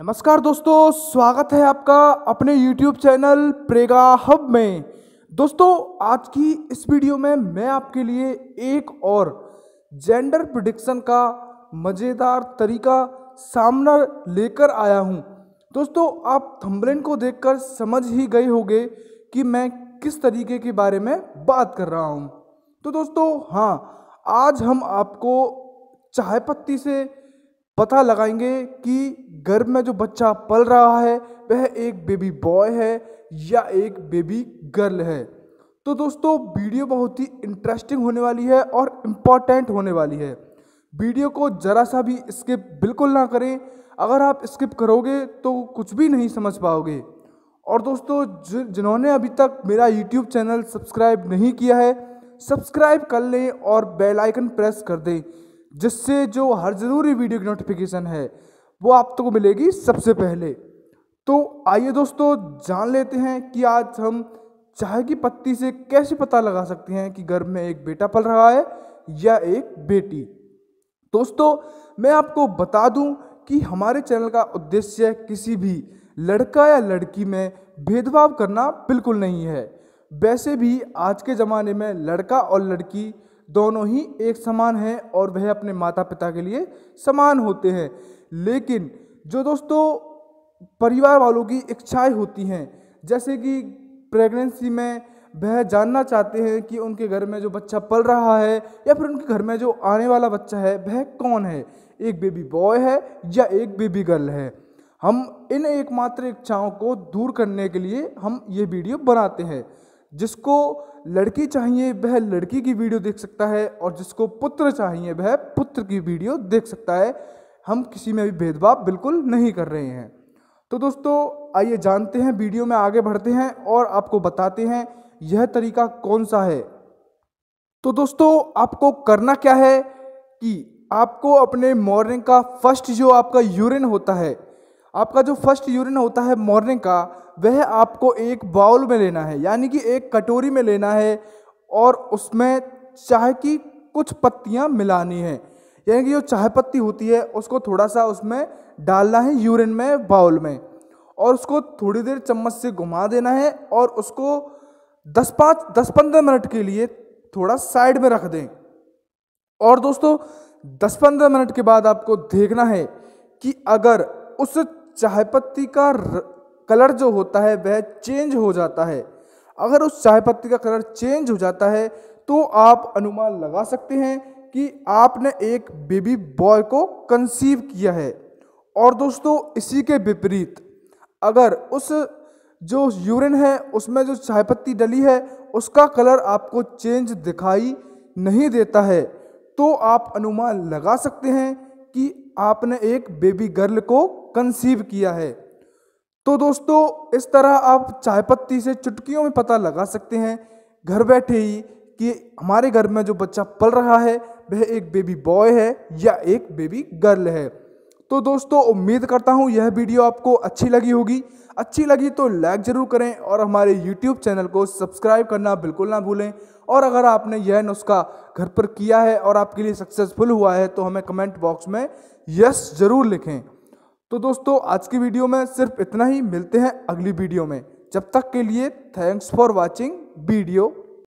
नमस्कार दोस्तों स्वागत है आपका अपने YouTube चैनल प्रेगा हब में दोस्तों आज की इस वीडियो में मैं आपके लिए एक और जेंडर प्रडिक्शन का मज़ेदार तरीका सामना लेकर आया हूं। दोस्तों आप थम्बलेन को देखकर समझ ही गए होंगे कि मैं किस तरीके के बारे में बात कर रहा हूं। तो दोस्तों हाँ आज हम आपको चाय पत्ती से पता लगाएंगे कि गर्भ में जो बच्चा पल रहा है वह एक बेबी बॉय है या एक बेबी गर्ल है तो दोस्तों वीडियो बहुत ही इंटरेस्टिंग होने वाली है और इम्पॉर्टेंट होने वाली है वीडियो को ज़रा सा भी स्किप बिल्कुल ना करें अगर आप स्किप करोगे तो कुछ भी नहीं समझ पाओगे और दोस्तों जिन्होंने अभी तक मेरा यूट्यूब चैनल सब्सक्राइब नहीं किया है सब्सक्राइब कर लें और बेल आइकन प्रेस कर दें जिससे जो हर ज़रूरी वीडियो की नोटिफिकेशन है वो आप तक तो मिलेगी सबसे पहले तो आइए दोस्तों जान लेते हैं कि आज हम चाय की पत्ती से कैसे पता लगा सकते हैं कि घर में एक बेटा पल रहा है या एक बेटी दोस्तों मैं आपको बता दूं कि हमारे चैनल का उद्देश्य किसी भी लड़का या लड़की में भेदभाव करना बिल्कुल नहीं है वैसे भी आज के ज़माने में लड़का और लड़की दोनों ही एक समान हैं और वह अपने माता पिता के लिए समान होते हैं लेकिन जो दोस्तों परिवार वालों की इच्छाएं होती हैं जैसे कि प्रेगनेंसी में वह जानना चाहते हैं कि उनके घर में जो बच्चा पल रहा है या फिर उनके घर में जो आने वाला बच्चा है वह कौन है एक बेबी बॉय है या एक बेबी गर्ल है हम इन एकमात्र इच्छाओं को दूर करने के लिए हम ये वीडियो बनाते हैं जिसको लड़की चाहिए वह लड़की की वीडियो देख सकता है और जिसको पुत्र चाहिए वह पुत्र की वीडियो देख सकता है हम किसी में भी भेदभाव बिल्कुल नहीं कर रहे हैं तो दोस्तों आइए जानते हैं वीडियो में आगे बढ़ते हैं और आपको बताते हैं यह तरीका कौन सा है तो दोस्तों आपको करना क्या है कि आपको अपने मॉर्निंग का फर्स्ट जो आपका यूरिन होता है आपका जो फर्स्ट यूरिन होता है मॉर्निंग का वह आपको एक बाउल में लेना है यानी कि एक कटोरी में लेना है और उसमें चाय की कुछ पत्तियाँ मिलानी है यानी कि जो चाय पत्ती होती है उसको थोड़ा सा उसमें डालना है यूरिन में बाउल में और उसको थोड़ी देर चम्मच से घुमा देना है और उसको दस पाँच दस पंद्रह मिनट के लिए थोड़ा साइड में रख दें और दोस्तों दस पंद्रह मिनट के बाद आपको देखना है कि अगर उस चाय पत्ती का कलर जो होता है वह चेंज हो जाता है अगर उस चाय पत्ती का कलर चेंज हो जाता है तो आप अनुमान लगा सकते हैं कि आपने एक बेबी बॉय को कंसीव किया है और दोस्तों इसी के विपरीत अगर उस जो यूरिन है उसमें जो चाय पत्ती डली है उसका कलर आपको चेंज दिखाई नहीं देता है तो आप अनुमान लगा सकते हैं कि आपने एक बेबी गर्ल को कंसीव किया है तो दोस्तों इस तरह आप चाय पत्ती से चुटकियों में पता लगा सकते हैं घर बैठे ही कि हमारे घर में जो बच्चा पल रहा है वह एक बेबी बॉय है या एक बेबी गर्ल है तो दोस्तों उम्मीद करता हूँ यह वीडियो आपको अच्छी लगी होगी अच्छी लगी तो लाइक ज़रूर करें और हमारे YouTube चैनल को सब्सक्राइब करना बिल्कुल ना भूलें और अगर आपने यह नुस्खा घर पर किया है और आपके लिए सक्सेसफुल हुआ है तो हमें कमेंट बॉक्स में यस ज़रूर लिखें तो दोस्तों आज की वीडियो में सिर्फ इतना ही मिलते हैं अगली वीडियो में जब तक के लिए थैंक्स फॉर वॉचिंग वीडियो